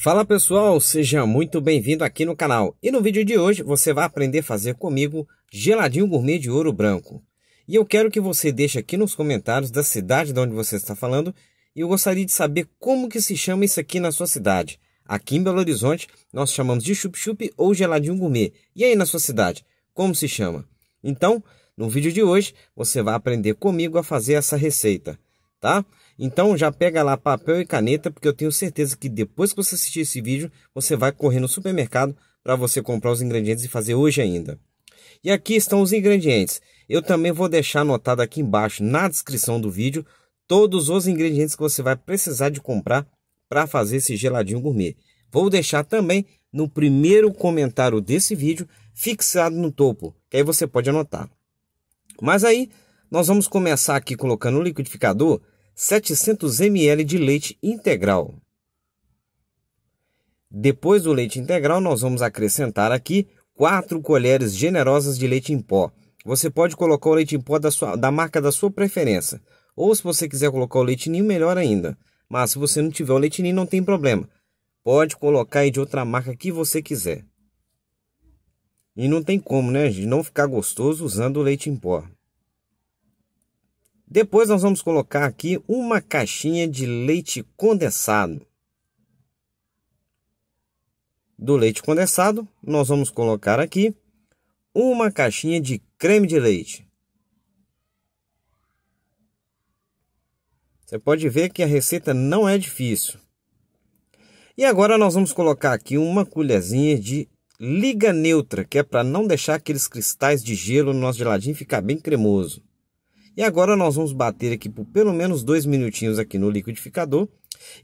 Fala pessoal, seja muito bem-vindo aqui no canal. E no vídeo de hoje você vai aprender a fazer comigo geladinho gourmet de ouro branco. E eu quero que você deixe aqui nos comentários da cidade de onde você está falando e eu gostaria de saber como que se chama isso aqui na sua cidade. Aqui em Belo Horizonte nós chamamos de chup-chup ou geladinho gourmet. E aí na sua cidade, como se chama? Então, no vídeo de hoje você vai aprender comigo a fazer essa receita tá? Então já pega lá papel e caneta, porque eu tenho certeza que depois que você assistir esse vídeo, você vai correr no supermercado para você comprar os ingredientes e fazer hoje ainda. E aqui estão os ingredientes. Eu também vou deixar anotado aqui embaixo na descrição do vídeo todos os ingredientes que você vai precisar de comprar para fazer esse geladinho gourmet. Vou deixar também no primeiro comentário desse vídeo fixado no topo, que aí você pode anotar. Mas aí nós vamos começar aqui colocando no liquidificador 700 ml de leite integral. Depois do leite integral, nós vamos acrescentar aqui 4 colheres generosas de leite em pó. Você pode colocar o leite em pó da, sua, da marca da sua preferência. Ou se você quiser colocar o leite ninho, melhor ainda. Mas se você não tiver o leite ninho, não tem problema. Pode colocar aí de outra marca que você quiser. E não tem como, né, gente, não ficar gostoso usando o leite em pó. Depois nós vamos colocar aqui uma caixinha de leite condensado. Do leite condensado, nós vamos colocar aqui uma caixinha de creme de leite. Você pode ver que a receita não é difícil. E agora nós vamos colocar aqui uma colherzinha de liga neutra, que é para não deixar aqueles cristais de gelo no nosso geladinho ficar bem cremoso. E agora nós vamos bater aqui por pelo menos dois minutinhos aqui no liquidificador.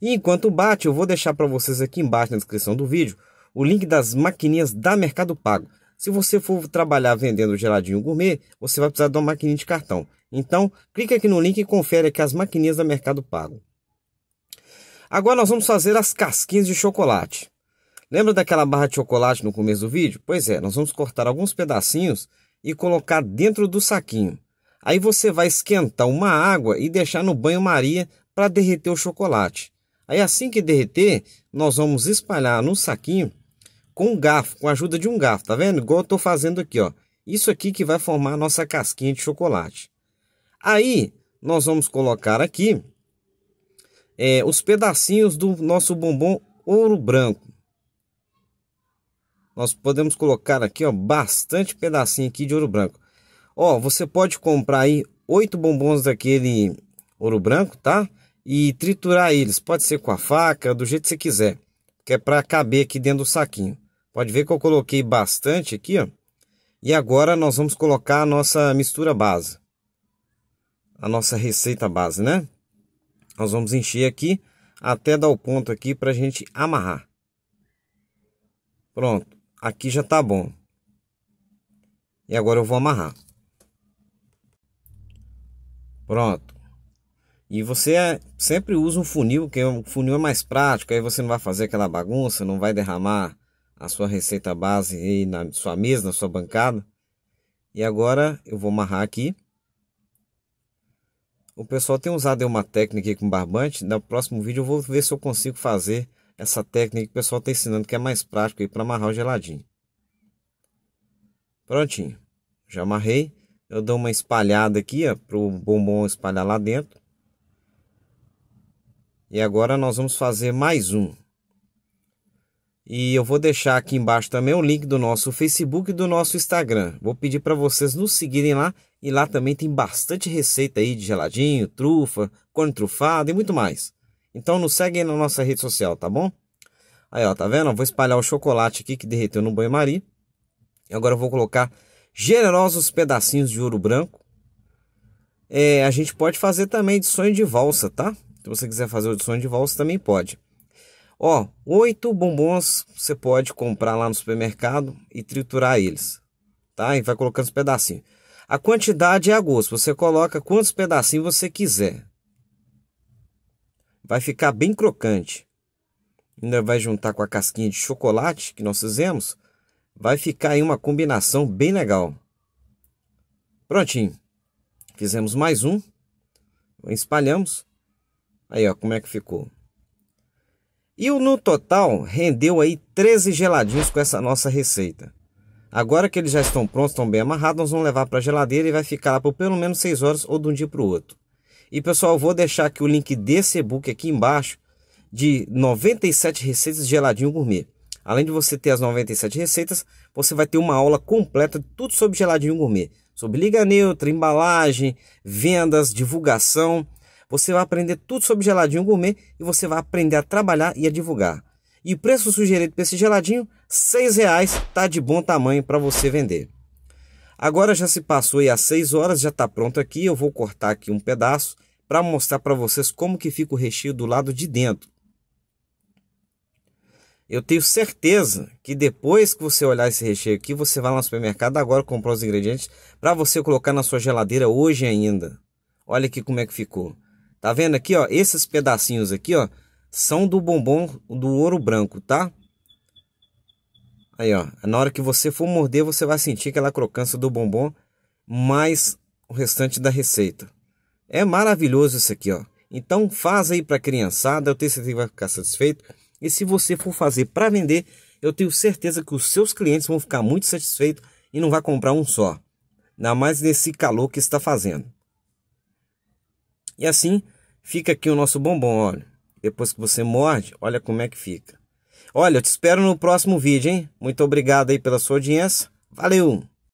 E enquanto bate, eu vou deixar para vocês aqui embaixo na descrição do vídeo o link das maquininhas da Mercado Pago. Se você for trabalhar vendendo geladinho gourmet, você vai precisar de uma maquininha de cartão. Então, clica aqui no link e confere aqui as maquininhas da Mercado Pago. Agora nós vamos fazer as casquinhas de chocolate. Lembra daquela barra de chocolate no começo do vídeo? Pois é, nós vamos cortar alguns pedacinhos e colocar dentro do saquinho. Aí você vai esquentar uma água e deixar no banho-maria para derreter o chocolate. Aí assim que derreter, nós vamos espalhar no saquinho com um garfo, com a ajuda de um garfo, tá vendo? Igual eu estou fazendo aqui, ó. Isso aqui que vai formar a nossa casquinha de chocolate. Aí nós vamos colocar aqui é, os pedacinhos do nosso bombom ouro branco. Nós podemos colocar aqui, ó, bastante pedacinho aqui de ouro branco. Ó, você pode comprar aí oito bombons daquele ouro branco, tá? E triturar eles. Pode ser com a faca, do jeito que você quiser. Que é para caber aqui dentro do saquinho. Pode ver que eu coloquei bastante aqui, ó. E agora nós vamos colocar a nossa mistura base. A nossa receita base, né? Nós vamos encher aqui até dar o ponto aqui para a gente amarrar. Pronto, aqui já tá bom. E agora eu vou amarrar. Pronto. E você é, sempre usa um funil, que o é funil é mais prático, aí você não vai fazer aquela bagunça, não vai derramar a sua receita base aí na sua mesa, na sua bancada. E agora eu vou amarrar aqui. O pessoal tem usado uma técnica aqui com barbante. No próximo vídeo eu vou ver se eu consigo fazer essa técnica que o pessoal está ensinando, que é mais prático aí para amarrar o geladinho. Prontinho. Já amarrei. Eu dou uma espalhada aqui, ó, para o bombom espalhar lá dentro. E agora nós vamos fazer mais um. E eu vou deixar aqui embaixo também o link do nosso Facebook e do nosso Instagram. Vou pedir para vocês nos seguirem lá. E lá também tem bastante receita aí de geladinho, trufa, corno trufado e muito mais. Então nos seguem na nossa rede social, tá bom? Aí, ó, tá vendo? Eu vou espalhar o chocolate aqui que derreteu no banho-maria. Agora eu vou colocar generosos pedacinhos de ouro branco. É, a gente pode fazer também de sonho de valsa, tá? Se você quiser fazer o de sonho de valsa, também pode. Ó, oito bombons você pode comprar lá no supermercado e triturar eles, tá? E vai colocando os pedacinhos. A quantidade é a gosto, você coloca quantos pedacinhos você quiser. Vai ficar bem crocante. Ainda vai juntar com a casquinha de chocolate que nós fizemos. Vai ficar aí uma combinação bem legal. Prontinho. Fizemos mais um. Espalhamos. Aí, ó, como é que ficou. E no total, rendeu aí 13 geladinhos com essa nossa receita. Agora que eles já estão prontos, estão bem amarrados, nós vamos levar para a geladeira e vai ficar lá por pelo menos 6 horas ou de um dia para o outro. E pessoal, vou deixar aqui o link desse e-book aqui embaixo de 97 receitas de geladinho gourmet. Além de você ter as 97 receitas, você vai ter uma aula completa de tudo sobre geladinho gourmet. Sobre liga neutra, embalagem, vendas, divulgação. Você vai aprender tudo sobre geladinho gourmet e você vai aprender a trabalhar e a divulgar. E o preço sugerido para esse geladinho, R$ reais, está de bom tamanho para você vender. Agora já se passou as 6 horas, já está pronto aqui. Eu vou cortar aqui um pedaço para mostrar para vocês como que fica o recheio do lado de dentro. Eu tenho certeza que depois que você olhar esse recheio aqui, você vai lá no supermercado agora comprar os ingredientes para você colocar na sua geladeira hoje ainda. Olha aqui como é que ficou. Tá vendo aqui, ó? Esses pedacinhos aqui, ó, são do bombom do ouro branco, tá? Aí, ó, na hora que você for morder, você vai sentir aquela crocância do bombom mais o restante da receita. É maravilhoso isso aqui, ó. Então faz aí para criançada, eu tenho certeza que vai ficar satisfeito. E se você for fazer para vender, eu tenho certeza que os seus clientes vão ficar muito satisfeitos e não vai comprar um só. Ainda mais nesse calor que está fazendo. E assim fica aqui o nosso bombom, olha. Depois que você morde, olha como é que fica. Olha, eu te espero no próximo vídeo, hein? Muito obrigado aí pela sua audiência. Valeu!